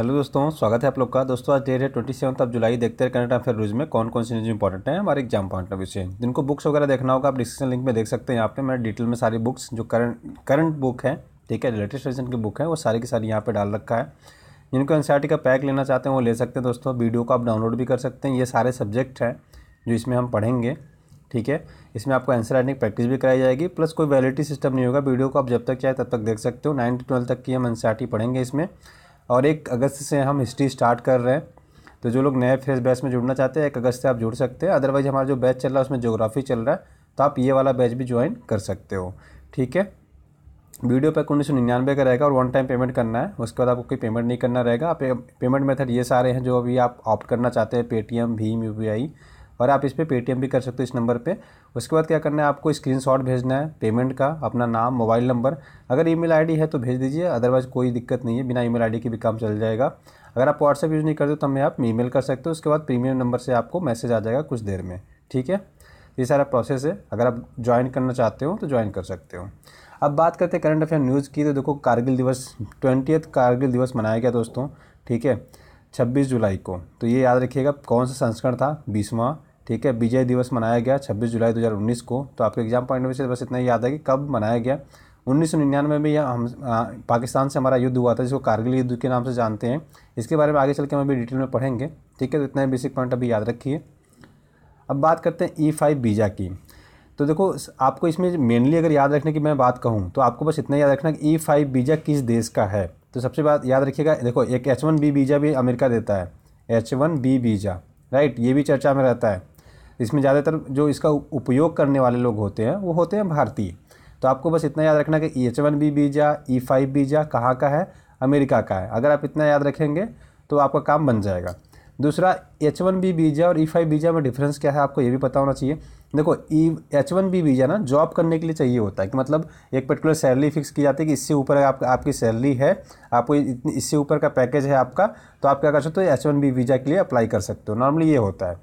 hello दोस्तों स्वागत है आप लोग का दोस्तों आज डेट है ट्वेंटी सेवन ऑफ जुलाई देखते हैं करंट अफेयर रूज में कौन कौन सी न्यूज़ इंपॉर्टेंट है हमारे एग्जाम पॉइंट ऑफ व्यू जिनको बुक्स वगैरह देखना होगा आप डिस्क्रिप्शन लिंक में देख सकते हैं यहाँ पे मैं डिटेल में सारी बुक्स जो करंट करंट बुक है ठीक है लेटेस्ट वर्जन की बुक है वो सारी की सारी यहाँ पर डाल रखा है जिनको एन का पैक लेना चाहते हैं वो ले सकते हैं दोस्तों वीडियो को आप डाउनलोड भी कर सकते हैं ये सारे सब्जेक्ट हैं जो इसमें हम पढ़ेंगे ठीक है इसमें आपको आंसर राइटिंग प्रैक्टिस भी कराई जाएगी प्लस कोई वैलिडिटी सिस्टम नहीं होगा वीडियो को आप जब तक चाहे तब तक देख सकते हो नाइन्थ ट्वेल्थ तक की हम एन पढ़ेंगे इसमें और एक अगस्त से हम हिस्ट्री स्टार्ट कर रहे हैं तो जो लोग नए फ्रेश बैच में जुड़ना चाहते हैं एक अगस्त से आप जुड़ सकते हैं अदरवाइज हमारा जो बैच चल रहा है उसमें जोग्राफी चल रहा है तो आप ये वाला बैच भी ज्वाइन कर सकते हो ठीक है वीडियो पैक उन्नीस सौ निन्यानवे का रहेगा और वन टाइम पेमेंट करना है उसके बाद आपको कोई पेमेंट नहीं करना रहेगा आप पेमेंट मेथड ये सारे हैं जो अभी आप ऑप्ट करना चाहते हैं पेटीएम भीम यू और आप इस पर पेटीएम भी कर सकते हो इस नंबर पर उसके बाद क्या करना है आपको शॉट भेजना है पेमेंट का अपना नाम मोबाइल नंबर अगर ई मेल है तो भेज दीजिए अदरवाइज़ कोई दिक्कत नहीं है बिना ई मेल के भी काम चल जाएगा अगर आप व्हाट्सएप यूज़ नहीं करते तो हमें आप मेल कर सकते हो उसके बाद प्रीमियम नंबर से आपको मैसेज आ जाएगा कुछ देर में ठीक है ये सारा प्रोसेस है अगर आप ज्वाइन करना चाहते हो तो ज्वाइन कर सकते हो अब बात करते हैं करंट अफेयर न्यूज़ की तो देखो कारगिल दिवस ट्वेंटी कारगिल दिवस मनाया गया दोस्तों ठीक है 26 जुलाई को तो ये याद रखिएगा कौन सा संस्करण था बीसवा ठीक है विजय दिवस मनाया गया 26 जुलाई 2019 को तो आपके एग्जाम पॉइंट ऑफ से बस इतना याद है कि कब मनाया गया उन्नीस में यह हम आ, पाकिस्तान से हमारा युद्ध हुआ था जिसको कारगिल युद्ध के नाम से जानते हैं इसके बारे में आगे चल के हम अभी डिटेल में पढ़ेंगे ठीक है तो इतना ही बेसिक पॉइंट अभी याद रखिए अब बात करते हैं ई e फाइव वीज़ा की तो देखो आपको इसमें मेनली अगर याद रखने की मैं बात कहूँ तो आपको बस इतना याद रखना कि ई e फाइव वीज़ा किस देश का है तो सबसे बात याद रखिएगा देखो एक एच वन बी वीज़ा भी अमेरिका देता है H one B visa right ये भी चर्चा में रहता है इसमें ज़्यादातर जो इसका उपयोग करने वाले लोग होते हैं वो होते हैं भारतीय तो आपको बस इतना याद रखना कि E H one B visa E five visa कहाँ का है अमेरिका का है अगर आप इतना याद रखेंगे तो आपका काम बन जाएगा दूसरा H e one B visa और ई फाइव वीज़ा में डिफरेंस क्या है आपको ये भी पता होना चाहिए देखो E e H one B visa ना जॉब करने के लिए चाहिए होता है कि मतलब एक पर्टिकुलर सैलरी फिक्स की जाती है कि इससे ऊपर आप, आपकी सैलरी है आपको इतनी इससे ऊपर का पैकेज है आपका तो आप क्या कर सकते हो H e one B visa के लिए अप्लाई कर सकते हो नॉर्मली ये होता है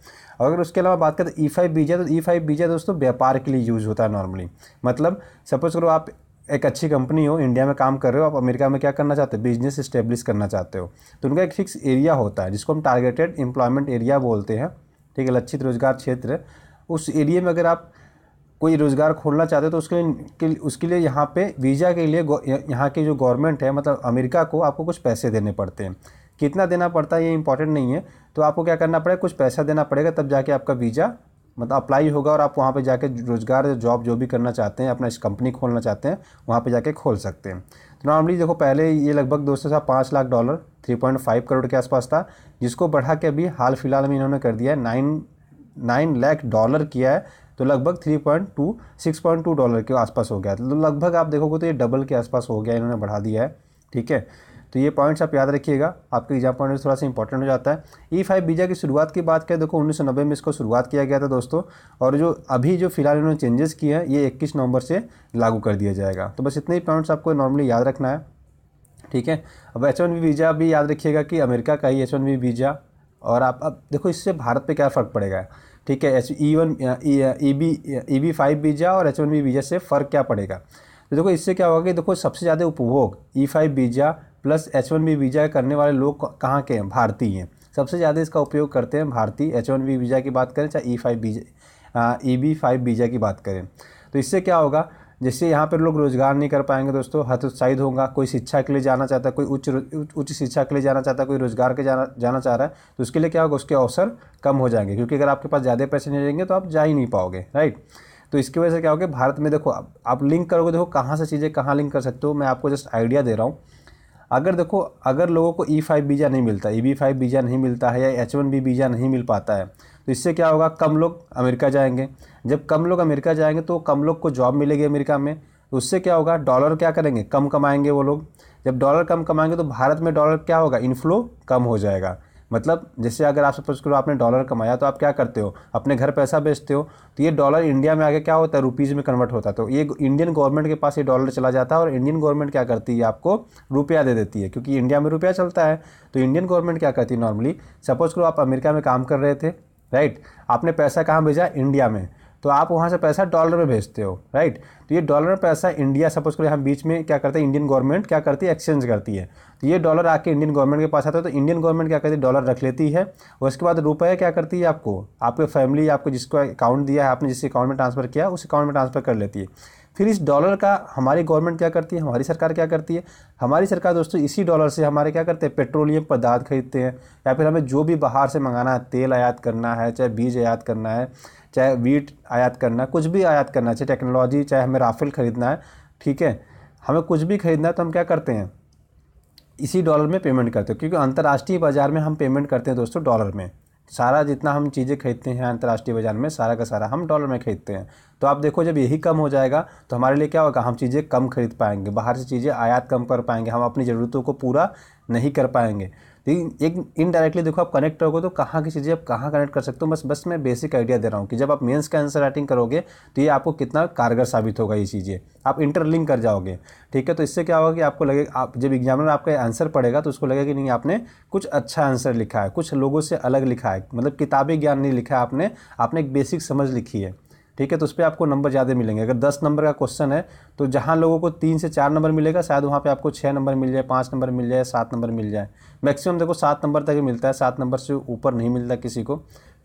अगर उसके अलावा बात करें ई फाइव बीजा तो ई फाइव बीजा दोस्तों व्यापार के लिए यूज़ होता है नॉर्मली मतलब सपोज करो आप एक अच्छी कंपनी हो इंडिया में काम कर रहे हो आप अमेरिका में क्या करना चाहते हो बिजनेस इस्टेब्लिश करना चाहते हो तो उनका एक फिक्स एरिया होता है जिसको हम टारगेटेड एम्प्लॉयमेंट एरिया बोलते हैं ठीक है लक्षित रोजगार क्षेत्र उस एरिए में अगर आप कोई रोज़गार खोलना चाहते हो तो उसके लिए उसके लिए यहाँ पे वीज़ा के लिए यहाँ के जो गवर्नमेंट है मतलब अमेरिका को आपको कुछ पैसे देने पड़ते हैं कितना देना पड़ता है ये इंपॉर्टेंट नहीं है तो आपको क्या करना पड़ेगा कुछ पैसा देना पड़ेगा तब जाके आपका वीज़ा मतलब अप्लाई होगा और आप वहाँ पे जाके रोज़गार जॉब जो भी करना चाहते हैं अपना कंपनी खोलना चाहते हैं वहाँ पे जाके खोल सकते हैं तो नॉर्मली देखो पहले ये लगभग दोस्तों सौ पाँच lakh dollar three point five crore के आसपास था जिसको बढ़ा के अभी हाल फिलहाल में इन्होंने कर दिया है नाइन नाइन लाख डॉलर किया है तो लगभग three point two six point two dollar के आसपास हो गया तो लगभग आप देखोगे तो ये डबल के आसपास हो गया इन्होंने बढ़ा दिया है ठीक है तो ये पॉइंट्स आप याद रखिएगा आपके एग्जाम पॉइंट में थोड़ा सा इंपॉर्टेंट हो जाता है ई फाइव बीजा की शुरुआत की बात करें देखो नब्बे में इसको शुरुआत किया गया था दोस्तों और जो अभी जो फिलहाल इन्होंने चेंजेस किए हैं ये इक्कीस नवंबर से लागू कर दिया जाएगा तो बस इतने ही पॉइंट्स आपको नॉर्मली याद रखना है ठीक है अब एच वन वी वीज़ा भी याद रखिएगा कि अमेरिका का ही एच वन वी वीज़ा और आप अब देखो इससे भारत पे क्या फ़र्क पड़ेगा ठीक है H E one E B E B five visa और एच वन वी वीज़ा से फ़र्क क्या पड़ेगा तो देखो इससे क्या होगा कि देखो सबसे ज़्यादा उपभोग E five visa plus H one B visa करने वाले लोग कहाँ के हैं भारतीय हैं सबसे ज़्यादा इसका उपयोग करते हैं भारतीय एच वन बी वीज़ा की बात करें चाहे E five visa E B five visa की बात करें तो इससे क्या होगा जिससे यहाँ पर लोग रोज़गार नहीं कर पाएंगे दोस्तों हतोत्साहित होगा कोई शिक्षा के लिए जाना चाहता है कोई उच्च उच्च शिक्षा के लिए जाना चाहता है कोई रोज़गार के जाना जाना चाह रहा है तो उसके लिए क्या होगा उसके अवसर कम हो जाएंगे क्योंकि अगर आपके पास ज़्यादा पैसे नहीं रहेंगे तो आप जा ही नहीं पाओगे राइट तो इसकी वजह से क्या होगा भारत में देखो आप, आप लिंक करोगे देखो कहाँ से चीज़ें कहाँ लिंक कर सकते हो मैं आपको जस्ट आइडिया दे रहा हूँ अगर देखो अगर लोगों को ई फाइव वीज़ा नहीं मिलता E e B five visa नहीं मिलता है या एच वन बी वीज़ा नहीं मिल पाता है तो इससे क्या होगा कम लोग अमेरिका जाएंगे जब कम लोग अमेरिका जाएंगे तो कम लोग को जॉब मिलेगी अमेरिका में तो उससे क्या होगा डॉलर क्या करेंगे कम कमाएंगे वो लोग जब डॉलर कम कमाएंगे तो भारत में डॉलर क्या होगा इनफ्लो कम हो जाएगा मतलब जैसे अगर आप सपोज करो आपने डॉलर कमाया तो आप क्या करते हो अपने घर पैसा बेचते हो तो ये डॉलर इंडिया में आगे क्या होता है रुपीज़ में कन्वर्ट होता है तो ये इंडियन गवर्नमेंट के पास ये डॉलर चला जाता है और इंडियन गवर्नमेंट क्या करती है आपको रुपया दे देती है क्योंकि इंडिया में रुपया चलता है तो इंडियन गवर्नमेंट क्या करती है नॉर्मली सपोज करो आप अमेरिका में काम कर रहे थे राइट आपने पैसा कहाँ भेजा इंडिया में तो आप वहाँ से पैसा डॉलर में भेजते हो राइट तो ये डॉलर में पैसा इंडिया सपोज करो हम बीच में क्या करते हैं इंडियन गवर्नमेंट क्या करती है एक्सचेंज करती है तो ये डॉलर आके इंडियन गवर्नमेंट के पास आता है तो इंडियन गवर्नमेंट क्या करती है डॉलर रख लेती है और उसके बाद रुपये क्या करती है आपको आपके फैमिली आपको जिसको अकाउंट दिया है आपने जिस अकाउंट में ट्रांसफ़र किया उस अकाउंट में ट्रांसफ़र कर लेती है फिर इस डॉलर का हमारी गवर्नमेंट क्या करती है हमारी सरकार क्या करती है हमारी सरकार दोस्तों इसी डॉलर से हमारे क्या करते हैं पेट्रोलियम पदार्थ खरीदते हैं या फिर हमें जो भी बाहर से मंगाना है तेल आयात करना है चाहे बीज आयात करना है चाहे वीट आयात करना है कुछ भी आयात करना है चाहे टेक्नोलॉजी चाहे हमें राफेल खरीदना है ठीक है हमें कुछ भी खरीदना है तो हम क्या करते हैं इसी डॉलर में पेमेंट करते हैं क्योंकि अंतर्राष्ट्रीय बाज़ार में हम पेमेंट करते हैं दोस्तों डॉलर में सारा जितना हम चीज़ें खरीदते हैं अंतर्राष्ट्रीय बाजार में सारा का सारा हम डॉलर में खरीदते हैं तो आप देखो जब यही कम हो जाएगा तो हमारे लिए क्या होगा हम चीज़ें कम खरीद पाएंगे बाहर से चीज़ें आयात कम कर पाएंगे हम अपनी ज़रूरतों को पूरा नहीं कर पाएंगे लेकिन तो एक इनडायरेक्टली देखो आप कनेक्ट करोगे तो कहाँ की चीज़ें आप कहाँ कनेक्ट कर सकते हो बस बस मैं बेसिक आइडिया दे रहा हूँ कि जब आप मेंस का आंसर राइटिंग करोगे तो ये आपको कितना कारगर साबित होगा ये चीज़ें आप इंटरलिंक कर जाओगे ठीक है तो इससे क्या होगा कि आपको लगे आप जब एग्जामिनर आपका आंसर पड़ेगा तो उसको लगेगा कि नहीं आपने कुछ अच्छा आंसर लिखा है कुछ लोगों से अलग लिखा है मतलब किताबी ज्ञान नहीं लिखा है आपने आपने एक बेसिक समझ लिखी है ठीक है तो उस पर आपको नंबर ज़्यादा मिलेंगे अगर दस नंबर का क्वेश्चन है तो जहाँ लोगों को तीन से चार नंबर मिलेगा शायद वहाँ पे आपको छः नंबर मिल जाए पाँच नंबर मिल जाए सात नंबर मिल जाए मैक्सिमम देखो सात नंबर तक ही मिलता है सात नंबर से ऊपर नहीं मिलता किसी को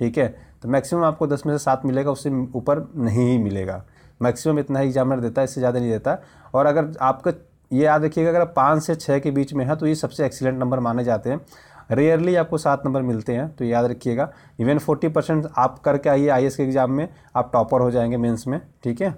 ठीक है तो मैक्सिमम आपको दस में से सात मिलेगा उससे ऊपर नहीं ही मिलेगा मैक्सिमम इतना ही एग्जामिनर देता है इससे ज़्यादा नहीं देता और अगर आपका ये याद रखिएगा अगर पाँच से छः के बीच में है तो ये सबसे एक्सीलेंट नंबर माने जाते हैं रेयरली आपको सात नंबर मिलते हैं तो याद रखिएगा इवन फोर्टी परसेंट आप करके आइए आई के एग्ज़ाम में आप टॉपर हो जाएंगे मेंस में ठीक है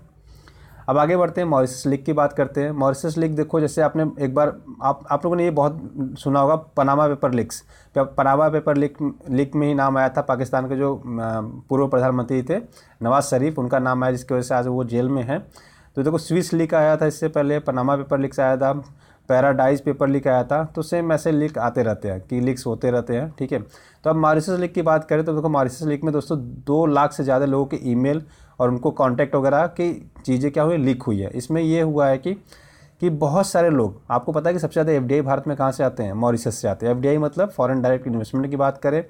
अब आगे बढ़ते हैं मॉरिसस लीग की बात करते हैं मॉरिसस लीग देखो जैसे आपने एक बार आप आप लोगों ने ये बहुत सुना होगा Panama paper leaks Panama paper leak leak में ही नाम आया था पाकिस्तान के जो पूर्व प्रधानमंत्री थे नवाज शरीफ उनका नाम आया जिसकी वजह से आज वो जेल में है तो देखो स्विस लीक आया था इससे पहले पनामा पेपर लिक्स आया था पैराडाइज पेपर लीक आया था तो सेम ऐसे लीक आते रहते हैं कि लीक्स होते रहते हैं ठीक है तो अब मारिसस लीक की बात करें तो देखो मारिसस लीक में दोस्तों दो लाख से ज़्यादा लोगों के ई और उनको कॉन्टैक्ट वगैरह की चीज़ें क्या हुई लीक हुई है इसमें यह हुआ है कि कि बहुत सारे लोग आपको पता है कि सबसे ज़्यादा एफडीआई भारत में कहाँ से आते हैं मॉरिशस से आते हैं एफडीआई मतलब फॉरेन डायरेक्ट इन्वेस्टमेंट की बात करें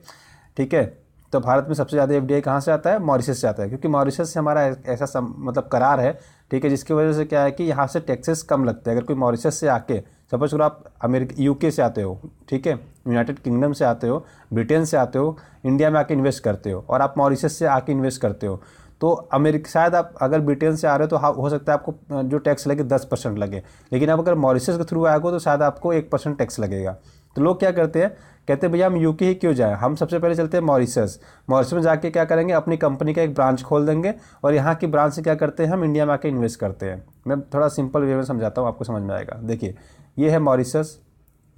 ठीक है तो भारत में सबसे ज़्यादा एफडीआई कहाँ से आता है मॉरिशस से आता है क्योंकि मॉरिशस से हमारा ऐसा सम, मतलब करार है ठीक है जिसकी वजह से क्या है कि यहाँ से टैक्सेस कम लगते हैं अगर कोई मॉरिशस से आके सपोज करो आप अमेरिका यूके से आते हो ठीक है यूनाइटेड किंगडम से आते हो ब्रिटेन से आते हो इंडिया में आके इन्वेस्ट करते हो और आप मॉरिशस से आके इन्वेस्ट करते हो तो अमेरिका शायद आप अगर ब्रिटेन से आ रहे हो तो हाँ हो सकता है आपको जो टैक्स लगे दस परसेंट लगे लेकिन आप अगर मॉरिशस के थ्रू आएगा तो शायद आपको एक परसेंट टैक्स लगेगा तो लोग क्या करते हैं कहते हैं भैया हम यूके ही क्यों जाएं हम सबसे पहले चलते हैं मॉरिशस मॉरिशस में जाके क्या करेंगे अपनी कंपनी का एक ब्रांच खोल देंगे और यहाँ की ब्रांच से क्या करते हैं हम इंडिया में आके इन्वेस्ट करते हैं मैं थोड़ा सिंपल वे में समझाता हूँ आपको समझ में आएगा देखिए ये है मॉरिशस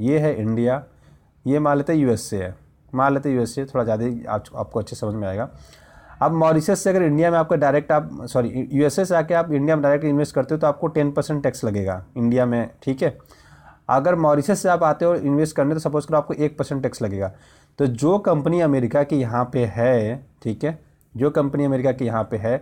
ये है इंडिया ये मान लेते यू है मान लेते यू एस थोड़ा ज़्यादा आप, आपको अच्छे समझ में आएगा अब मॉरिशस से अगर इंडिया में आपको डायरेक्ट आप सॉरी यू से आके आप इंडिया में डायरेक्ट इन्वेस्ट करते हो तो आपको टेन परसेंट टैक्स लगेगा इंडिया में ठीक है अगर मॉरिशस से आप आते हो इन्वेस्ट करने तो सपोज करो आपको एक परसेंट टैक्स लगेगा तो जो कंपनी अमेरिका की यहाँ पे है ठीक है जो कंपनी अमेरिका की यहाँ पे है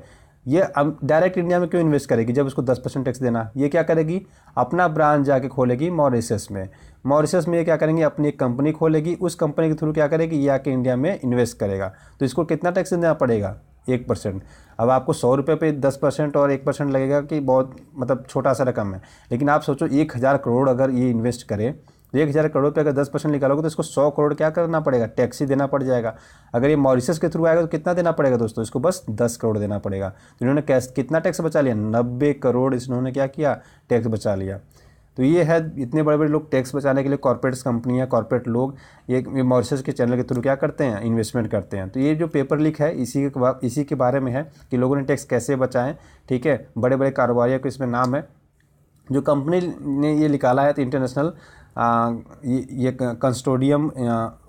ये डायरेक्ट इंडिया में क्यों इन्वेस्ट करेगी जब उसको दस परसेंट टैक्स देना ये क्या करेगी अपना ब्रांच जाके खोलेगी मॉरिशस में मॉरिशस में ये क्या करेंगे अपनी एक कंपनी खोलेगी उस कंपनी के थ्रू क्या करेगी ये आके इंडिया में इन्वेस्ट करेगा तो इसको कितना टैक्स देना पड़ेगा एक परसेंट अब आपको सौ रुपये पे दस परसेंट और एक परसेंट लगेगा कि बहुत मतलब छोटा सा रकम है लेकिन आप सोचो एक हज़ार करोड़ अगर ये इन्वेस्ट करें तो एक हज़ार करोड़ पे अगर दस परसेंट निकालोगे तो इसको सौ करोड़ क्या करना पड़ेगा टैक्स ही देना पड़ जाएगा अगर ये मॉरिशस के थ्रू आएगा तो कितना देना पड़ेगा दोस्तों इसको बस दस करोड़ देना पड़ेगा तो इन्होंने कैश कितना टैक्स बचा लिया नब्बे करोड़ इसने क्या किया टैक्स बचा लिया तो ये है इतने बड़े बड़े लोग टैक्स बचाने के लिए कॉरपोरेट्स कंपनियाँ कॉरपोरेट लोग ये मॉरिशस के चैनल के थ्रू क्या करते हैं इन्वेस्टमेंट करते हैं तो ये जो पेपर लीक है इसी के इसी के बारे में है कि लोगों ने टैक्स कैसे बचाएं ठीक है बड़े बड़े कारोबारियों को इसमें नाम है जो कंपनी ने ये निकाला है तो इंटरनेशनल आ, ये, consortium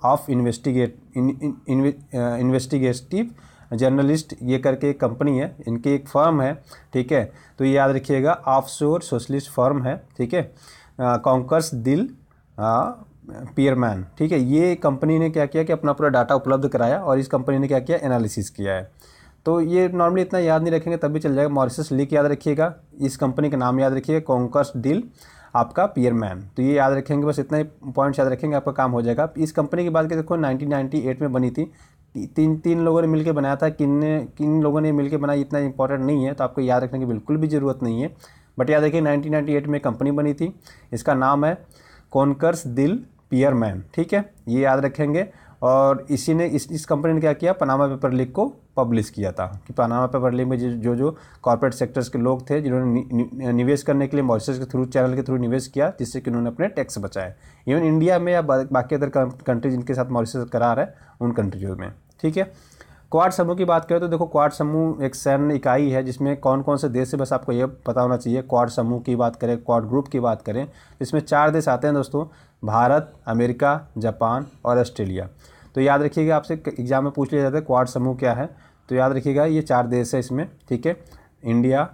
of investigate investigative journalist ये करके एक कंपनी है इनकी एक फर्म है ठीक है तो ये याद रखिएगा ऑफ शोर सोशलिस्ट फर्म है ठीक है कॉन्कर्स दिल पियरमैन ठीक है ये कंपनी ने क्या किया कि अपना पूरा डाटा उपलब्ध कराया और इस कंपनी ने क्या किया एनालिसिस किया है तो ये नॉर्मली इतना याद नहीं रखेंगे तभी चल जाएगा मॉरिसस लिक याद रखिएगा इस कंपनी का नाम याद रखिएगा कॉन्कर्स डील आपका पियरमैन तो ये याद रखेंगे बस इतना ही पॉइंट्स याद रखेंगे आपका काम हो जाएगा इस कंपनी की बात करें देखो 1998 में बनी थी तीन तीन लोगों ने मिलकर बनाया था किन ने किन लोगों ने मिलकर बनाया इतना इंपॉर्टेंट नहीं है तो आपको याद रखने की बिल्कुल भी ज़रूरत नहीं है बट याद रखिए 1998 में कंपनी बनी थी इसका नाम है कौनकर्स दिल पियर मैन ठीक है ये याद रखेंगे और इसी ने इस इस कंपनी ने क्या किया पनामा पेपर लीक को पब्लिश किया था कि पनामा पेपर लीक में जो जो कॉर्पोरेट सेक्टर्स के लोग थे जिन्होंने निवेश करने के लिए मॉरिशस के थ्रू चैनल के थ्रू निवेश किया जिससे कि उन्होंने अपने टैक्स बचाए इवन इंडिया में या बाकी अदर कंट्रीज जिनके साथ मॉरिशस करार है उन कंट्रीजों में ठीक है क्वाड समूह की बात करें तो देखो क्वाड समूह एक सैन्य इकाई है जिसमें कौन कौन से देश है बस आपको ये पता होना चाहिए क्वाड समूह की बात करें क्वाड ग्रुप की बात करें इसमें चार देश आते हैं दोस्तों भारत अमेरिका जापान और ऑस्ट्रेलिया तो याद रखिएगा आपसे एग्जाम में पूछ लिया जाता है क्वाड समूह क्या है तो याद रखिएगा ये चार देश है इसमें ठीक है इंडिया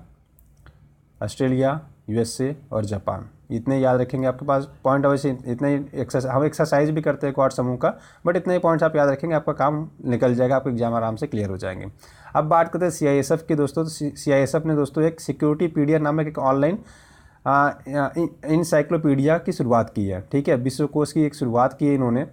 ऑस्ट्रेलिया यूएसए और जापान इतने याद रखेंगे आपके पास पॉइंट अवश्य इतने ही हम एक्सरसाइज भी करते हैं क्वार समूह का बट इतने ही पॉइंट्स आप याद रखेंगे आपका काम निकल जाएगा आपका एग्जाम आराम से क्लियर हो जाएंगे अब बात करते हैं सी की दोस्तों सी तो ने दोस्तों एक सिक्योरिटी पीडिया नामक एक ऑनलाइन इंसाइक्लोपीडिया की शुरुआत की है ठीक है विश्व कोश की एक शुरुआत की है इन्होंने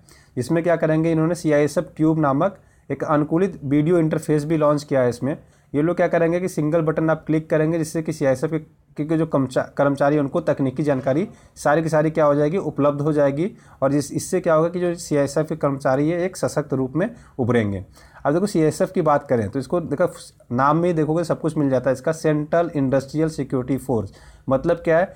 इसमें क्या करेंगे इन्होंने सी ट्यूब नामक एक अनुकूलित वीडियो इंटरफेस भी लॉन्च किया है इसमें ये लोग क्या करेंगे कि सिंगल बटन आप क्लिक करेंगे जिससे कि सी के क्योंकि जो कर्मचारी उनको तकनीकी जानकारी सारी की सारी क्या हो जाएगी उपलब्ध हो जाएगी और जिस इससे क्या होगा कि जो सी आई के कर्मचारी है एक सशक्त रूप में उभरेंगे अब देखो सी की बात करें तो इसको देखो नाम में ही देखोगे सब कुछ मिल जाता है इसका सेंट्रल इंडस्ट्रियल सिक्योरिटी फोर्स मतलब क्या है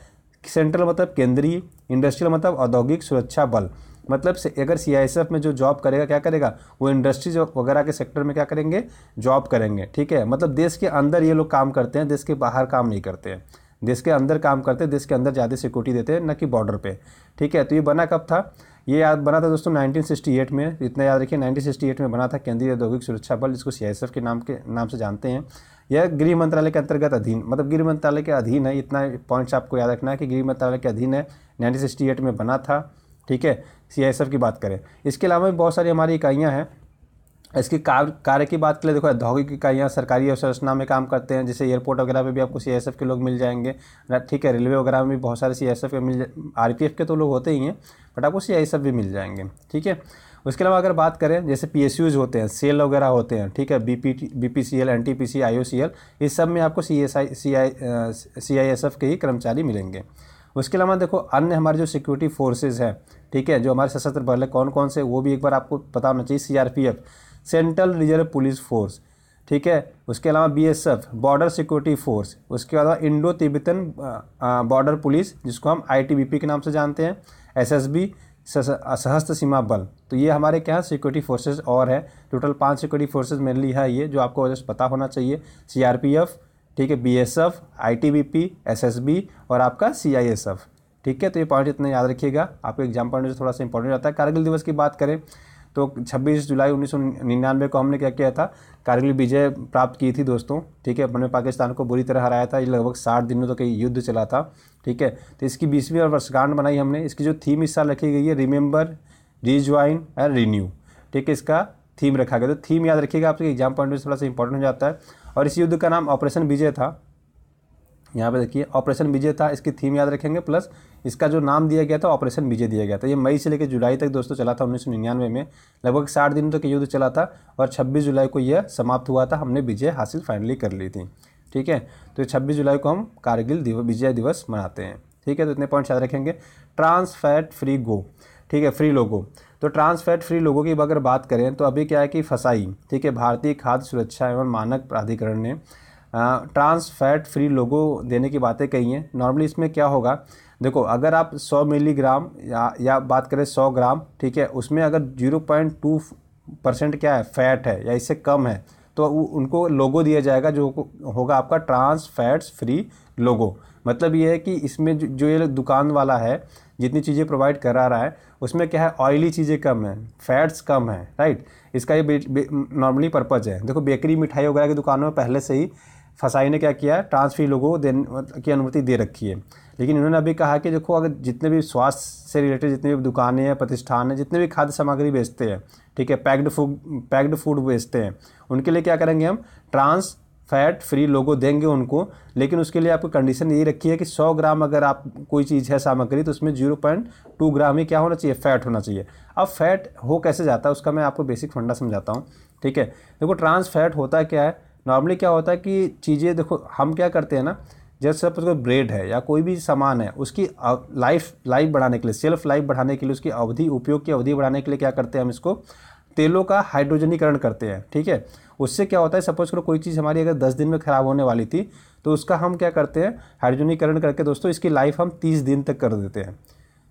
सेंट्रल मतलब केंद्रीय इंडस्ट्रियल मतलब औद्योगिक सुरक्षा बल मतलब से अगर सी में जो जॉब करेगा क्या करेगा वो इंडस्ट्रीज वगैरह के सेक्टर में क्या करेंगे जॉब करेंगे ठीक है मतलब देश के अंदर ये लोग काम करते हैं देश के बाहर काम नहीं करते हैं देश के अंदर काम करते हैं देश के अंदर ज़्यादा सिक्योरिटी देते हैं न कि बॉर्डर पर ठीक है तो ये बना कब था ये याद बना था दोस्तों 1968 में इतना याद रखिए 1968 में बना था केंद्रीय औद्योगिक सुरक्षा बल जिसको सी के नाम के नाम से जानते हैं यह गृह मंत्रालय के अंतर्गत अधीन मतलब गृह मंत्रालय के अधीन है इतना पॉइंट्स आपको याद रखना है कि गृह मंत्रालय के अधीन है नाइनटीन में बना था ठीक है एफ की बात करें इसके अलावा भी बहुत सारी हमारी इकाइयाँ हैं इसकी कार्य की बात करें देखो औद्योगिक इकाइयाँ सरकारी अवसंरचना में काम करते हैं जैसे एयरपोर्ट वगैरह में भी आपको सी के लोग मिल जाएंगे ठीक है रेलवे वगैरह में भी बहुत सारे सी के मिल आर के तो लोग होते ही हैं बट आपको सी भी मिल जाएंगे ठीक है उसके अलावा अगर बात करें जैसे पी होते हैं सेल वगैरह होते हैं ठीक है B P T B P C L N T P C I O C L इस सब में आपको C S I C I C I S F के ही कर्मचारी मिलेंगे उसके अलावा देखो अन्य हमारे जो सिक्योरिटी फोर्सेज हैं ठीक है जो हमारे सशस्त्र बल है कौन कौन से वो भी एक बार आपको पता होना चाहिए CRPF central reserve police force ठीक है उसके अलावा बीएसएफ बॉर्डर सिक्योरिटी फोर्स उसके अलावा इंडो तिब्बतन बॉर्डर पुलिस जिसको हम आईटीबीपी के नाम से जानते हैं एसएसबी सशस्त्र सीमा बल तो ये हमारे क्या है सिक्योरिटी फोर्सेज और है टोटल पांच सिक्योरिटी फोर्सेज मेनली है ये जो आपको पता होना चाहिए सीआरपीएफ ठीक है B S F I T B P S S B और आपका सी आई एस एफ ठीक है तो ये पॉइंट इतने याद रखिएगा आपको एग्जाम पॉइंट से थोड़ा सा इंपॉर्टेंट रहता है कारगिल दिवस की बात करें तो 26 जुलाई उन्नीस सौ निन्यानवे को हमने क्या किया था कारगिल विजय प्राप्त की थी दोस्तों ठीक है अपने पाकिस्तान को बुरी तरह हराया था ये लगभग साठ दिनों तक तो ये युद्ध चला था ठीक है तो इसकी बीसवीं और वर्षगांठ बनाई हमने इसकी जो थीम इस साल रखी गई है रिमेंबर रीज्वाइन एंड रीन्यू ठीक है इसका थीम रखा गया तो थीम याद रखिएगा आपके एग्जाम पॉइंट में थोड़ा सा इंपॉर्टेंट हो जाता है और इस युद्ध का नाम ऑपरेशन विजय था यहाँ पे देखिए ऑपरेशन विजय था इसकी थीम याद रखेंगे प्लस इसका जो नाम दिया गया था ऑपरेशन विजय दिया गया था ये मई से लेकर जुलाई तक दोस्तों चला था उन्नीस में लगभग साठ दिन तक युद्ध चला था और छब्बीस जुलाई को यह समाप्त हुआ था हमने विजय हासिल फाइनली कर ली थी ठीक है तो छब्बीस जुलाई को हम कारगिल दिवस विजय दिवस मनाते हैं ठीक है तो इतने पॉइंट याद रखेंगे ट्रांसफैट फ्री गो ठीक है फ्री लोगो तो ट्रांस फैट फ्री लोगों की अगर बात करें तो अभी क्या है कि फसाई ठीक है भारतीय खाद्य सुरक्षा एवं मानक प्राधिकरण ने ट्रांस फैट फ्री लोगों देने की बातें कही हैं नॉर्मली इसमें क्या होगा देखो अगर आप 100 मिलीग्राम या, या बात करें 100 ग्राम ठीक है उसमें अगर 0.2 परसेंट क्या है फैट है या इससे कम है तो उनको लोगो दिया जाएगा जो होगा आपका ट्रांस फैट्स फ्री लोगो मतलब ये है कि इसमें जो ये दुकान वाला है जितनी चीज़ें प्रोवाइड करा रहा है उसमें क्या है ऑयली चीज़ें कम है फैट्स कम है राइट इसका ये नॉर्मली पर्पज़ है देखो बेकरी मिठाई वगैरह की दुकानों में पहले से ही फसाई ने क्या किया ट्रांस फ्री देने की अनुमति दे रखी है लेकिन इन्होंने अभी कहा कि देखो अगर जितने भी स्वास्थ्य से रिलेटेड जितनी भी दुकानें हैं प्रतिष्ठान हैं जितने भी खाद्य सामग्री बेचते हैं ठीक है पैक्ड फूड पैक्ड फूड बेचते हैं उनके लिए क्या करेंगे हम ट्रांस फैट फ्री लोगों देंगे उनको लेकिन उसके लिए आपको कंडीशन यही रखी है कि 100 ग्राम अगर आप कोई चीज़ है सामग्री तो उसमें 0.2 ग्राम ही क्या होना चाहिए फैट होना चाहिए अब फैट हो कैसे जाता है उसका मैं आपको बेसिक फंडा समझाता हूँ ठीक है देखो ट्रांस फैट होता क्या है नॉर्मली क्या होता है कि चीज़ें देखो हम क्या करते हैं ना जैसे सपोज को ब्रेड है या कोई भी सामान है उसकी लाइफ लाइफ बढ़ाने के लिए सेल्फ लाइफ बढ़ाने के लिए उसकी अवधि उपयोग की अवधि बढ़ाने के लिए क्या करते हैं हम इसको तेलों का हाइड्रोजनीकरण करते हैं ठीक है उससे क्या होता है सपोज करो कोई चीज़ हमारी अगर दस दिन में ख़राब होने वाली थी तो उसका हम क्या करते हैं हाइड्रोजनीकरण करके दोस्तों इसकी लाइफ हम तीस दिन तक कर देते हैं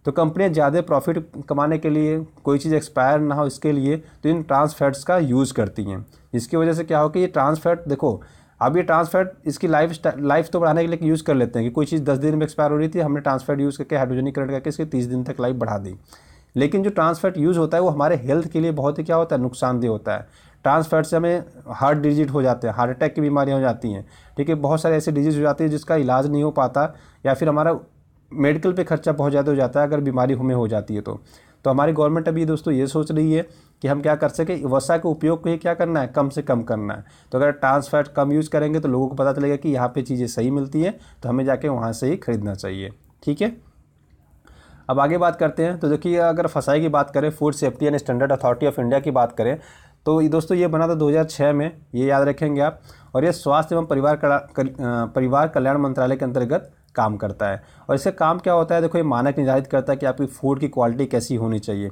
तो कंपनियाँ ज़्यादा प्रॉफिट कमाने के लिए कोई चीज़ एक्सपायर ना हो इसके लिए तो इन ट्रांसफैट्स का यूज़ करती हैं जिसकी वजह से क्या हो कि ये ट्रांसफैट देखो अब ये ट्रांसफैट इसकी लाइफ लाइफ तो बढ़ाने के लिए यूज़ कर लेते हैं कि कोई चीज़ दस दिन में एक्सपायर हो रही थी हमने ट्रांसफैट यूज़ करके हाइड्रोजनीकरण करके इसके तीस दिन तक लाइफ बढ़ा दी लेकिन जो ट्रांसफैट यूज़ होता है वो हमारे हेल्थ के लिए बहुत ही क्या होता है नुकसानदेह होता है ट्रांसफैट से हमें हार्ट डिजीट हो जाते हैं हार्ट अटैक की बीमारियाँ हो जाती हैं ठीक है बहुत सारे ऐसे डिजीज हो जाती है जिसका इलाज नहीं हो पाता या फिर हमारा मेडिकल पे खर्चा बहुत ज़्यादा हो जाता है अगर बीमारी हमें हो जाती है तो तो हमारी गवर्नमेंट अभी दोस्तों ये सोच रही है कि हम क्या कर सके वसा के उपयोग को ही क्या करना है कम से कम करना है तो अगर ट्रांस फैट कम यूज़ करेंगे तो लोगों को पता चलेगा कि यहाँ पे चीज़ें सही मिलती हैं तो हमें जाके वहाँ से ही खरीदना चाहिए ठीक है अब आगे बात करते हैं तो देखिए अगर फसाई की बात करें food safety and standard authority of India की बात करें तो दोस्तों ये बना था दो में ये याद रखेंगे आप और ये स्वास्थ्य एवं परिवार परिवार कल्याण मंत्रालय के अंतर्गत काम करता है और इससे काम क्या होता है देखो ये मानक निर्धारित करता है कि आपकी फ़ूड की क्वालिटी कैसी होनी चाहिए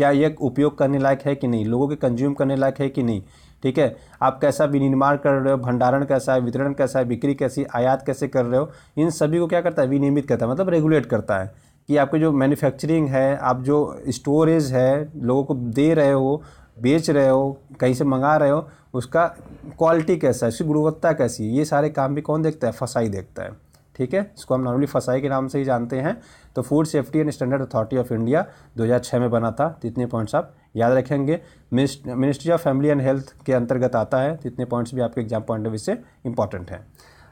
क्या यह उपयोग करने लायक है कि नहीं लोगों के कंज्यूम करने लायक है कि नहीं ठीक है आप कैसा विनिर्माण कर रहे हो भंडारण कैसा है वितरण कैसा है बिक्री कैसी आयात कैसे कर रहे हो इन सभी को क्या करता है विनियमित करता है मतलब रेगुलेट करता है कि आपके जो मैन्युफैक्चरिंग है आप जो स्टोरेज है लोगों को दे रहे हो बेच रहे हो कहीं से मंगा रहे हो उसका क्वालिटी कैसा है उसकी गुणवत्ता कैसी है ये सारे काम भी कौन देखता है फसाई देखता है ठीक है इसको हम नॉर्मली फसाई के नाम से ही जानते हैं तो food safety and standard authority of India दो में बना था तो इतने पॉइंट्स आप याद रखेंगे ministry of family and health के अंतर्गत आता है तो इतने पॉइंट्स भी आपके एग्जाम पॉइंट ऑफ व्यू से इंपॉर्टेंट हैं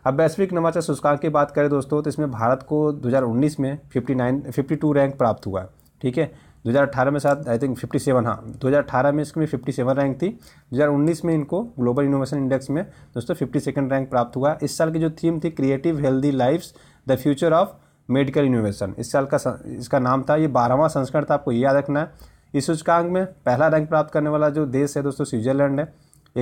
अब वैश्विक नवाचार सूचकांक की बात करें दोस्तों तो इसमें भारत को 2019 में 59 52 रैंक प्राप्त हुआ ठीक है 2018 में शायद आई थिंक 57 हाँ दो में इसमें 57 रैंक थी 2019 में इनको ग्लोबल इनोवेशन इंडेक्स में दोस्तों फिफ्टी सेकेंड रैंक प्राप्त हुआ इस साल की जो थीम थी creative healthy lives the future of medical innovation इस साल का इसका नाम था ये बारहवां संस्करण था आपको ये याद रखना है इस सूचकांक में पहला रैंक प्राप्त करने वाला जो देश है दोस्तों स्विट्जरलैंड है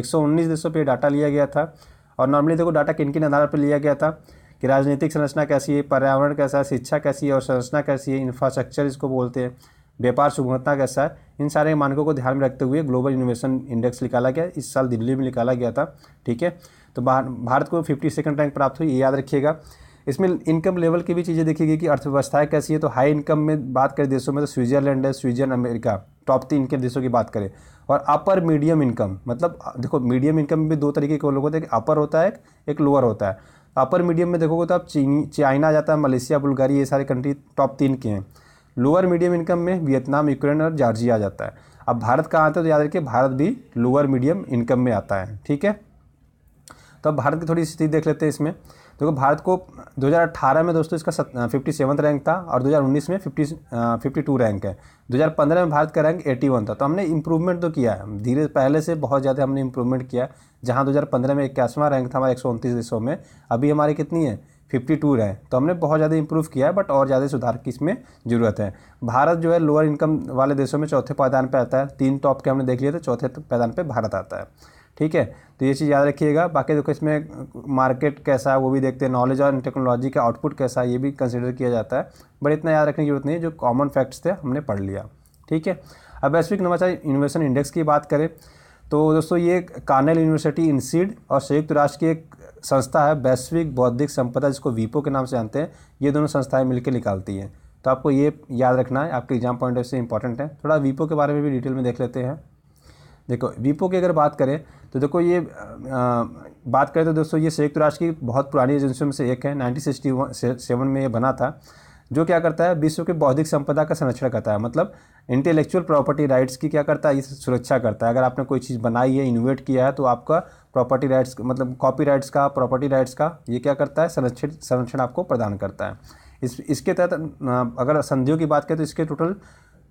119 देशों पर डाटा लिया गया था और नॉर्मली देखो डाटा किन किन आधार पर लिया गया था कि राजनीतिक संरचना कैसी है पर्यावरण कैसा है शिक्षा कैसी है और संरचना कैसी है इंफ्रास्ट्रक्चर इसको बोलते हैं व्यापार सुगमता कैसा है इन सारे मानकों को ध्यान में रखते हुए ग्लोबल इनोवेशन इंडेक्स निकाला गया इस साल दिल्ली में निकाला गया था ठीक है तो भारत को फिफ्टी सेकेंड रैंक प्राप्त हुई ये याद रखिएगा इसमें इनकम लेवल की भी चीज़ें देखी गई कि अर्थव्यवस्थाएं कैसी है तो हाई इनकम में बात करें देशों में तो स्विट्ज़रलैंड है स्वीडन अमेरिका टॉप तीन इनकम देशों की बात करें और अपर मीडियम इनकम मतलब देखो मीडियम इनकम में दो तरीके के लोग होते हैं एक अपर होता है एक लोअर होता है अपर मीडियम में देखोगे तो आप चीनी चाइना जाता है मलेशिया बुल्गारी ये सारे कंट्री टॉप तीन के हैं लोअर मीडियम इनकम में वियतनाम यूक्रेन और जार्जिया आ जाता है अब भारत कहाँ आता है तो याद रखिए भारत भी लोअर मीडियम इनकम में आता है ठीक है तो अब भारत की थोड़ी स्थिति देख लेते हैं इसमें देखो भारत को 2018 में दोस्तों इसका फिफ्टी सेवन्थ रैंक था और 2019 में फिफ्टी फिफ्टी टू रैंक है 2015 में भारत का रैंक 81 था तो हमने इम्प्रूवमेंट तो किया है धीरे पहले से बहुत ज़्यादा हमने इम्प्रूवमेंट किया जहाँ 2015 में इक्यासवां रैंक था हमारा एक देशों में अभी हमारी कितनी है फिफ्टी टू रहे तो हमने बहुत ज़्यादा इंप्रूव किया है बट और ज़्यादा सुधार की इसमें ज़रूरत है भारत जो है लोअर इनकम वाले देशों में चौथे पायदान पर आता है तीन टॉप के हमने देख लिए थे चौथे पायदान पर भारत आता है ठीक है तो ये चीज़ याद रखिएगा बाकी देखो इसमें मार्केट कैसा है वो भी देखते हैं नॉलेज और टेक्नोलॉजी का आउटपुट कैसा है ये भी कंसिडर किया जाता है बट इतना याद रखने की जरूरत नहीं है जो कॉमन फैक्ट्स थे हमने पढ़ लिया ठीक है अब वैश्विक नवाचार इनोवेशन इंडेक्स की बात करें तो दोस्तों ये कानल यूनिवर्सिटी इंसीड और संयुक्त राष्ट्र की एक संस्था है वैश्विक बौद्धिक संपदा जिसको वीपो के नाम से जानते हैं ये दोनों संस्थाएं मिलकर निकालती हैं तो आपको ये याद रखना है आपके एग्जाम पॉइंट ऑफ से इंपॉर्टेंट है थोड़ा वीपो के बारे में भी डिटेल में देख लेते हैं देखो वीपो की अगर बात करें तो देखो ये आ, बात करें तो दोस्तों ये संयुक्त राष्ट्र की बहुत पुरानी एजेंसियों में से एक है नाइनटीन सेवन में ये बना था जो क्या करता है विश्व के बौद्धिक संपदा का संरक्षण करता है मतलब इंटेलेक्चुअल प्रॉपर्टी राइट्स की क्या करता है इस सुरक्षा करता है अगर आपने कोई चीज़ बनाई है इनोवेट किया है तो आपका प्रॉपर्टी राइट्स मतलब कॉपी राइट्स का प्रॉपर्टी राइट्स का ये क्या करता है संरक्षित संरक्षण आपको प्रदान करता है इस इसके तहत अगर संधियों की बात करें तो इसके टोटल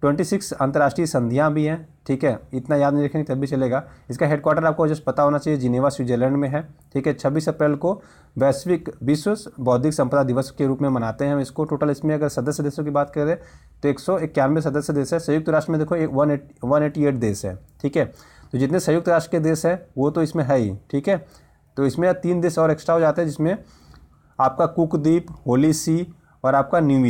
ट्वेंटी सिक्स अंतर्राष्ट्रीय संधियाँ भी हैं ठीक है इतना याद नहीं रखेंगे तब भी चलेगा इसका हेडक्वार्टर आपको जस्ट पता होना चाहिए जिनेवा स्विट्जरलैंड में है ठीक है छब्बीस अप्रैल को वैश्विक विश्व बौद्धिक संपदा दिवस के रूप में मनाते हैं हम इसको टोटल इसमें अगर सदस्य देशों की बात करें तो एक सौ इक्यानवे सदस्य देश है संयुक्त राष्ट्र में देखो एक one eight one eighty eight देश है ठीक है तो जितने संयुक्त राष्ट्र के देश हैं वो तो इसमें है ही ठीक है तो इसमें तीन देश और एक्स्ट्रा हो जाते हैं जिसमें आपका कुकद्वीप होली सी और आपका न्यू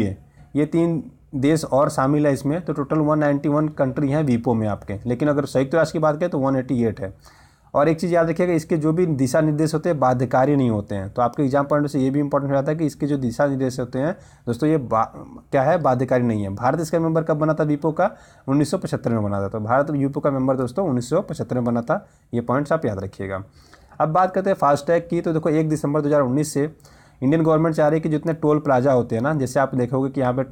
ये तीन देश और शामिल है इसमें तो टोटल 191 कंट्री हैं वीपो में आपके लेकिन अगर संयुक्त राष्ट्र की बात करें तो 188 है और एक चीज़ याद रखिएगा इसके जो भी दिशा निर्देश होते हैं बाध्यकारी नहीं होते हैं तो आपके एग्जाम पॉइंट से ये भी इंपॉर्टेंट हो जाता है कि इसके जो दिशा निर्देश होते हैं दोस्तों ये क्या है बाध्यकारी नहीं है भारत इसका मेंबर कब बना था वीपो का उन्नीस में बना था तो भारत वीपो का मेंबर दोस्तों उन्नीस में बना था ये पॉइंट्स आप याद रखिएगा अब बात करते हैं फास्टैग की तो देखो एक दिसंबर दो से इंडियन गवर्नमेंट चाह रही है कि जितने टोल प्लाजा होते हैं ना जैसे आप देखोगे कि यहाँ पर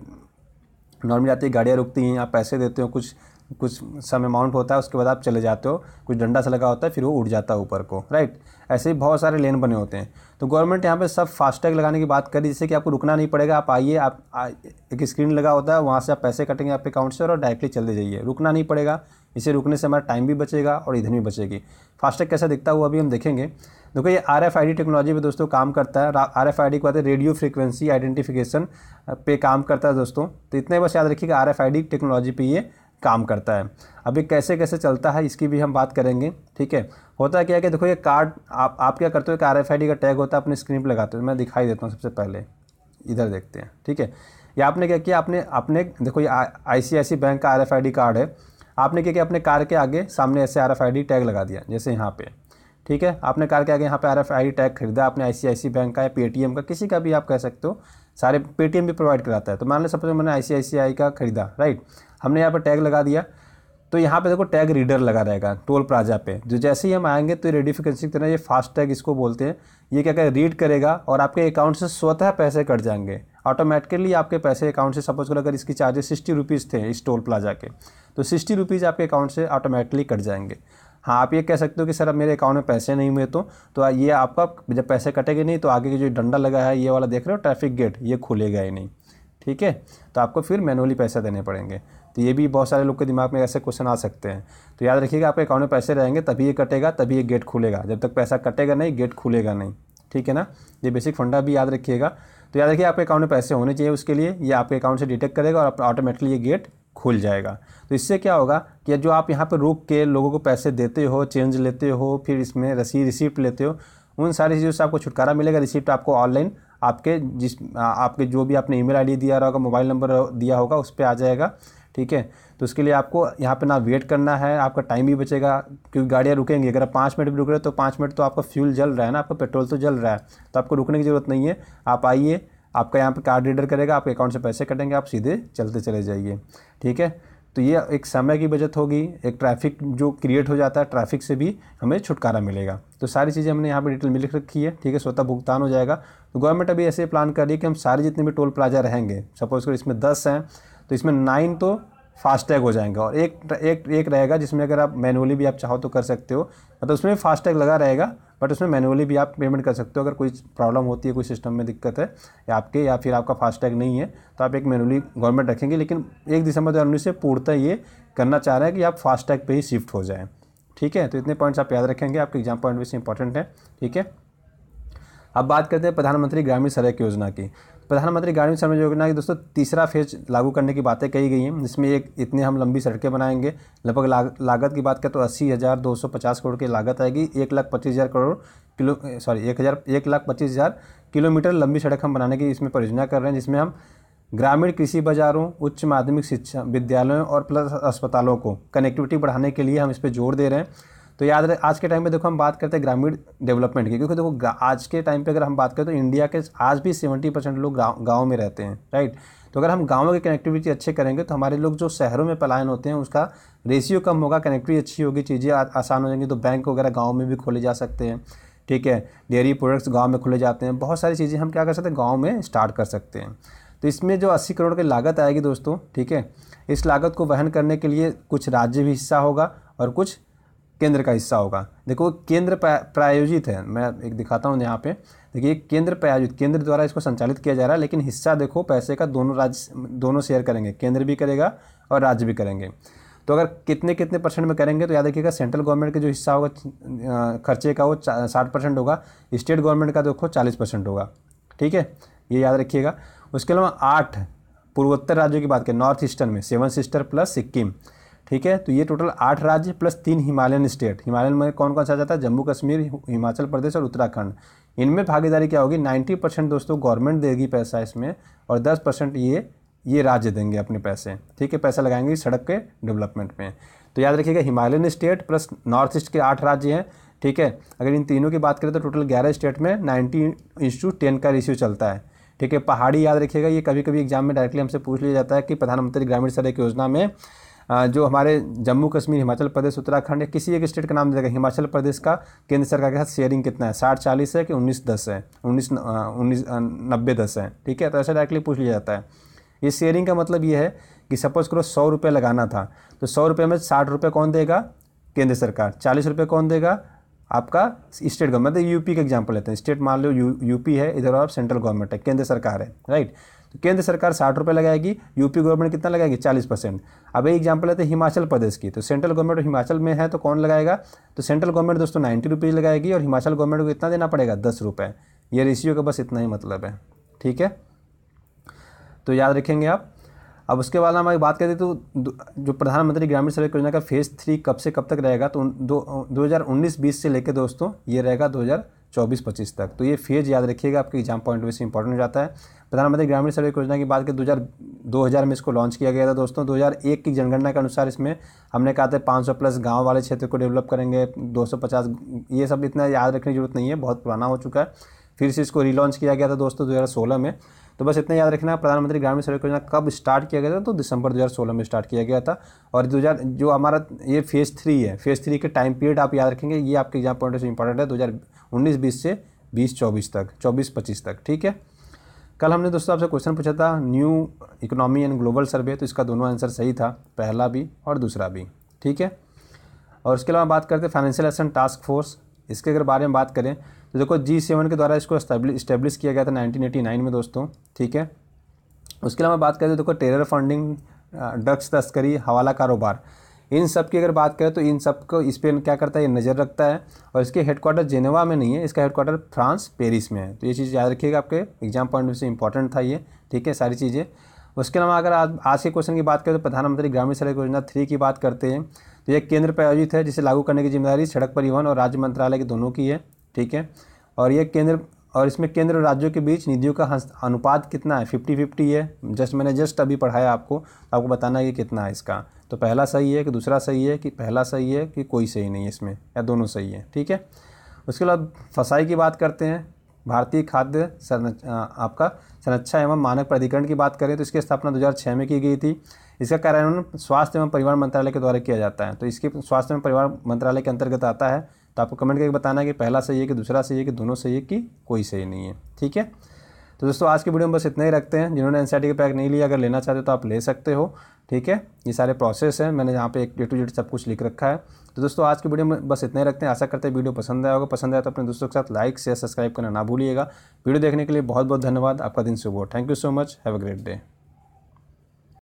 नॉर्मली आती है गाड़ियाँ रुकती हैं आप पैसे देते हो कुछ कुछ सम अमाउंट होता है उसके बाद आप चले जाते हो कुछ डंडा सा लगा होता है फिर वो उड़ जाता है ऊपर को राइट ऐसे ही बहुत सारे लेन बने होते हैं तो गवर्नमेंट यहाँ पे सब फास्टैग लगाने की बात करी जिससे कि आपको रुकना नहीं पड़ेगा आप आइए आप आ, एक स्क्रीन लगा होता है वहाँ से आप पैसे कटेंगे आपके अकाउंट से और डायरेक्टली चलते जाइए रुकना नहीं पड़ेगा इसे रुकने से हमारा टाइम भी बचेगा और इधन भी बचेगी फास्टैग कैसा दिखता है वो अभी हम देखेंगे देखो ये R F I D technology पे दोस्तों काम करता है आर एफ आई डी को कहते हैं रेडियो फ्रिक्वेंसी आइडेंटिफिकेशन पे काम करता है दोस्तों तो इतने बस याद रखिएगा R F I D technology पे ये काम करता है अभी कैसे कैसे चलता है इसकी भी हम बात करेंगे ठीक है होता है क्या है कि देखो ये कार्ड आप आप क्या करते हो कि आर एफ आई डी का टैग होता है अपने स्क्रीन पर लगाते हो मैं दिखाई देता हूँ सबसे पहले इधर देखते हैं ठीक है या आपने क्या किया आपने अपने देखो ये आई बैंक का R F I D card है आपने क्या किया अपने कार के आगे सामने ऐसे R F I D tag लगा दिया जैसे यहाँ पर ठीक है आपने कार के आगे यहाँ पे आर एफ आई टैग खरीदा आपने आई बैंक का या पेटीएम का किसी का भी आप कह सकते हो सारे पेटीएम भी प्रोवाइड कराता है तो मान लो सपोज मैंने आई का खरीदा राइट हमने यहाँ पर टैग लगा दिया तो यहाँ पे देखो टैग रीडर लगा रहेगा टोल प्लाजा पे जो जैसे ही हम आएंगे तो रेडी फ्रिक्वेंसी की तरह ये फास्ट टैग इसको बोलते हैं ये क्या क्या रीड करेगा और आपके अकाउंट से स्वतः पैसे कट जाएंगे ऑटोमेटिकली आपके पैसे अकाउंट से सपोज करो अगर इसकी चार्जेस सिक्सटी रुपीज़ थे इस टोल प्लाजा के तो सिक्सटी रुपीज़ आपके अकाउंट से ऑटोमेटिकली कट जाएंगे हाँ आप ये कह सकते हो कि सर अब मेरे अकाउंट में पैसे नहीं हुए तो तो ये आपका जब पैसे कटेंगे नहीं तो आगे की जो डंडा लगा है ये वाला देख रहे हो ट्रैफिक गेट ये खुलेगा ही नहीं ठीक है तो आपको फिर मैनुअली पैसा देने पड़ेंगे तो ये भी बहुत सारे लोग के दिमाग में ऐसे क्वेश्चन आ सकते हैं तो याद रखिएगा आपके अकाउंट में पैसे रहेंगे तभी ये कटेगा तभी ये गेट खुलेगा जब तक पैसा कटेगा नहीं गेट खुलेगा नहीं ठीक है ना ये बेसिक फंडा भी याद रखिएगा तो याद रखिए आपके अकाउंट में पैसे होने चाहिए उसके लिए ये आपके अकाउंट से डिटेक्ट करेगा और ऑटोमेटिकली ये गेट खुल जाएगा तो इससे क्या होगा कि जो आप यहाँ पर रुक के लोगों को पैसे देते हो चेंज लेते हो फिर इसमें रसी रिसिप्ट लेते हो उन सारी चीज़ों से आपको छुटकारा मिलेगा रिसिप्ट आपको ऑनलाइन आपके जिस आपके जो भी आपने ईमेल आईडी दिया होगा मोबाइल नंबर दिया होगा उस पर आ जाएगा ठीक है तो उसके लिए आपको यहाँ पे ना वेट करना है आपका टाइम भी बचेगा क्योंकि गाड़ियाँ रुकेंगी अगर आप पाँच मिनट भी रुक रहे हो तो पाँच मिनट तो आपका फ्यूल जल रहा है ना आपका पेट्रोल तो जल रहा है तो आपको रुकने की ज़रूरत नहीं है आप आइए आपका यहाँ पे कार्ड रीडर करेगा आपके अकाउंट से पैसे कटेंगे आप सीधे चलते चले जाइए ठीक है तो ये एक समय की बचत होगी एक ट्रैफिक जो क्रिएट हो जाता है ट्रैफिक से भी हमें छुटकारा मिलेगा तो सारी चीज़ें हमने यहाँ पे डिटेल में लिख रखी है ठीक है स्वतः भुगतान हो जाएगा तो गवर्नमेंट अभी ऐसे प्लान कर रही है कि हम सारे जितने भी टोल प्लाजा रहेंगे सपोज कर इसमें दस हैं तो इसमें नाइन तो फास्टैग हो जाएंगे और एक एक एक रहेगा जिसमें अगर आप मैनुअली भी आप चाहो तो कर सकते हो मतलब उसमें फास्टैग लगा रहेगा बट उसमें मैनुअली भी आप पेमेंट कर सकते हो अगर कोई प्रॉब्लम होती है कोई सिस्टम में दिक्कत है या आपके या फिर आपका फास्टैग नहीं है तो आप एक मैनुअली गवर्नमेंट रखेंगे लेकिन एक दिसंबर दो हज़ार उन्नीस से पूर्णतः ये करना चाह रहे हैं कि आप फास्टैग पर ही शिफ्ट हो जाएँ ठीक है तो इतने पॉइंट्स आप याद रखेंगे आपके एग्जाम पॉइंट भी से इंपॉर्टेंट है ठीक है अब बात करते हैं प्रधानमंत्री ग्रामीण सड़क योजना की प्रधानमंत्री ग्रामीण सड़क योजना की दोस्तों तीसरा फेज लागू करने की बातें कही गई हैं जिसमें एक इतने हम लंबी सड़कें बनाएंगे लगभग लाग, लागत की बात करें तो अस्सी हज़ार दो सौ पचास करोड़ की लागत आएगी एक लाख पच्चीस हज़ार करोड़ किलो सॉरी एक हज़ार एक लाख पच्चीस हज़ार किलोमीटर लंबी सड़क हम बनाने की इसमें परियोजना कर रहे हैं जिसमें हम ग्रामीण कृषि बाज़ारों उच्च माध्यमिक शिक्षा विद्यालयों और प्लस अस्पतालों को कनेक्टिविटी बढ़ाने के लिए हम इस पर जोर दे रहे हैं तो याद रहे आज के टाइम में देखो हम बात करते हैं ग्रामीण डेवलपमेंट की क्योंकि देखो आज के टाइम पे अगर हम बात करें तो इंडिया के आज भी सेवेंटी परसेंट लोग गाँव में रहते हैं राइट तो अगर हम गाँव की कनेक्टिविटी अच्छे करेंगे तो हमारे लोग जो शहरों में पलायन होते हैं उसका रेशियो कम होगा कनेक्टिविटी अच्छी होगी चीज़ें आसान हो जाएंगी तो बैंक वगैरह गाँव में भी खोले जा सकते हैं ठीक है डेयरी प्रोडक्ट्स गाँव में खुले जाते हैं बहुत सारी चीज़ें हम क्या कर सकते हैं गाँव में स्टार्ट कर सकते हैं तो इसमें जो 80 करोड़ की लागत आएगी दोस्तों ठीक है इस लागत को वहन करने के लिए कुछ राज्य भी हिस्सा होगा और कुछ केंद्र का हिस्सा होगा देखो केंद्र प्रायोजित है मैं एक दिखाता हूँ यहाँ पे देखिए केंद्र प्रायोजित केंद्र द्वारा इसको संचालित किया जा रहा है लेकिन हिस्सा देखो पैसे का दोनों राज्य दोनों शेयर करेंगे केंद्र भी करेगा और राज्य भी करेंगे तो अगर कितने कितने परसेंट में करेंगे तो याद रखिएगा सेंट्रल गवर्नमेंट का जो हिस्सा होगा खर्चे का वो साठ परसेंट होगा स्टेट गवर्नमेंट का देखो चालीस परसेंट होगा ठीक है ये याद रखिएगा उसके अलावा आठ पूर्वोत्तर राज्यों की बात करें नॉर्थ ईस्टर्न में सेवन सिस्टर प्लस सिक्किम ठीक है तो ये टोटल आठ राज्य प्लस तीन हिमालयन स्टेट हिमालयन में कौन कौन सा जाता है जम्मू कश्मीर हिमाचल प्रदेश और उत्तराखंड इनमें भागीदारी क्या होगी नाइन्टी परसेंट दोस्तों गवर्नमेंट देगी पैसा इसमें और दस परसेंट ये ये राज्य देंगे अपने पैसे ठीक है पैसा लगाएंगे सड़क के डेवलपमेंट में तो याद रखिएगा Himalayan state plus north east के आठ राज्य हैं ठीक है अगर इन तीनों की बात करें तो टोटल ग्यारह स्टेट में नाइन्टी इंस टेन का रेशियो चलता है ठीक है पहाड़ी याद रखिएगा ये कभी कभी एग्जाम में डायरेक्टली हमसे पूछ लिया जाता है कि प्रधानमंत्री ग्रामीण सड़क योजना में जो हमारे जम्मू कश्मीर हिमाचल प्रदेश उत्तराखंड या किसी एक स्टेट का नाम देगा हिमाचल प्रदेश का केंद्र सरकार के साथ शेयरिंग कितना है साठ चालीस है कि उन्नीस दस है उन्नीस उन्नीस नब्बे दस है ठीक है तो ऐसा डायरेक्टली पूछ लिया जाता है ये शेयरिंग का मतलब ये है कि सपोज करो सौ रुपये लगाना था तो सौ रुपये में साठ रुपये कौन देगा केंद्र सरकार चालीस रुपये कौन देगा आपका स्टेट गवर्नमेंट मतलब यूपी का एग्जाम्पल लेते हैं स्टेट मान लो यू यूपी है इधर आप सेंट्रल गवर्नमेंट है केंद्र सरकार है राइट केंद्र सरकार साठ रुपये लगाएगी यूपी गवर्नमेंट कितना लगाएगी चालीस परसेंट अब एक एग्जाम्पल लेते हैं हिमाचल प्रदेश की तो सेंट्रल गवर्नमेंट हिमाचल में है तो कौन लगाएगा तो सेंट्रल गवर्नमेंट दोस्तों नाइन्टी रुपीज़ लगाएगी और हिमाचल गवर्नमेंट को कितना देना पड़ेगा दस रुपये ये रेशियो का बस इतना ही मतलब है ठीक है तो याद रखेंगे आप अब उसके बाद हम बात करें तो जो प्रधानमंत्री ग्रामीण सड़क योजना का फेज़ थ्री कब से कब तक रहेगा तो दो दो हज़ार उन्नीस बीस से लेकर दोस्तों ये रहेगा दो हज़ार चौबीस पच्चीस तक तो ये फेज याद रखिएगा आपके एग्जाम पॉइंट में से इंपॉर्टेंट हो जाता है प्रधानमंत्री ग्रामीण सड़क योजना की बात करें दो हज़ार में इसको लॉन्च किया गया था दोस्तों 2001 की जनगणना के अनुसार इसमें हमने कहा था 500 प्लस गांव वाले क्षेत्र को डेवलप करेंगे 250 ये सब इतना याद रखने की जरूरत नहीं है बहुत पुराना हो चुका है फिर से इसको रिलॉन्च किया गया था दोस्तों 2016 में तो बस इतना याद रखना प्रधानमंत्री ग्रामीण सड़क योजना कब स्टार्ट किया गया था तो दिसंबर 2016 में स्टार्ट किया गया था और दो हज़ार जो हमारा ये फेज़ थ्री है फेज़ थ्री के टाइम पीरियड आप याद रखेंगे ये आपके एग्जाम पॉइंट से इंपॉर्टेंट है दो हज़ार उन्नीस बीस से बीस चौबीस तक चौबीस पच्चीस तक ठीक है कल हमने दोस्तों आपसे क्वेश्चन पूछा था new economy and global survey तो इसका दोनों आंसर सही था पहला भी और दूसरा भी ठीक है और उसके अलावा बात करते हैं फाइनेंशियल एक्शन टास्क फोर्स इसके अगर बारे में बात करें तो देखो जी सेवन के द्वारा इसको इस्टेब्लिश किया गया था नाइनटीन एटी नाइन में दोस्तों ठीक है उसके अलावा बात करें तो देखो टेरर फंडिंग ड्रग्स तस्करी हवाला कारोबार इन सब की अगर बात करें तो इन सब को इस पर क्या करता है ये नज़र रखता है और इसके हेडक्वार्टर जेनेवा में नहीं है इसका हेडक्वार्टर फ्रांस पेरिस में है तो ये चीज़ याद रखिएगा आपके एग्जाम पॉइंट से इंपॉर्टेंट था ये ठीक है सारी चीज़ें उसके अलावा अगर आज आज के क्वेश्चन की बात करें तो प्रधानमंत्री ग्रामीण सड़क योजना थ्री की बात करते हैं तो यह केंद्र प्रायोजित है जिसे लागू करने की जिम्मेदारी सड़क परिवहन और राज्य मंत्रालय के दोनों की है ठीक है और यह केंद्र और इसमें केंद्र और राज्यों के बीच निधियों का अनुपात कितना है फिफ्टी फिफ्टी है जस्ट मैंने जस्ट अभी पढ़ाया आपको तो आपको बताना है कि कितना है इसका तो पहला सही है कि दूसरा सही है कि पहला सही है कि कोई सही नहीं है इसमें या दोनों सही है ठीक है उसके बाद फसाई की बात करते हैं भारतीय खाद्य संरच आपका संरक्षा एवं मानक प्राधिकरण की बात करें तो इसकी स्थापना दो में की गई थी इसका कार्यान्वयन स्वास्थ्य एवं परिवार मंत्रालय के द्वारा किया जाता है तो इसके स्वास्थ्य एवं परिवार मंत्रालय के अंतर्गत आता है तो आपको कमेंट करके बताना है कि पहला सही है कि दूसरा सही है कि दोनों सही है कि कोई सही नहीं है ठीक है तो दोस्तों आज की वीडियो में बस इतना ही रखते हैं जिन्होंने एन e का पैक नहीं लिया अगर लेना चाहते हो तो आप ले सकते हो ठीक है ये सारे प्रोसेस हैं मैंने यहाँ पे एक डे टू डेट सब कुछ लिख रखा है तो दोस्तों आज की वीडियो में बस इतना ही रखते हैं आशा करते हैं वीडियो पसंद आया होगा पसंद आया तो अपने दोस्तों के साथ लाइक शेयर सब्सक्राइब करना ना भूलिएगा वीडियो देखने के लिए बहुत बहुत धन्यवाद आपका दिन शुभ हो thank you so much have a great day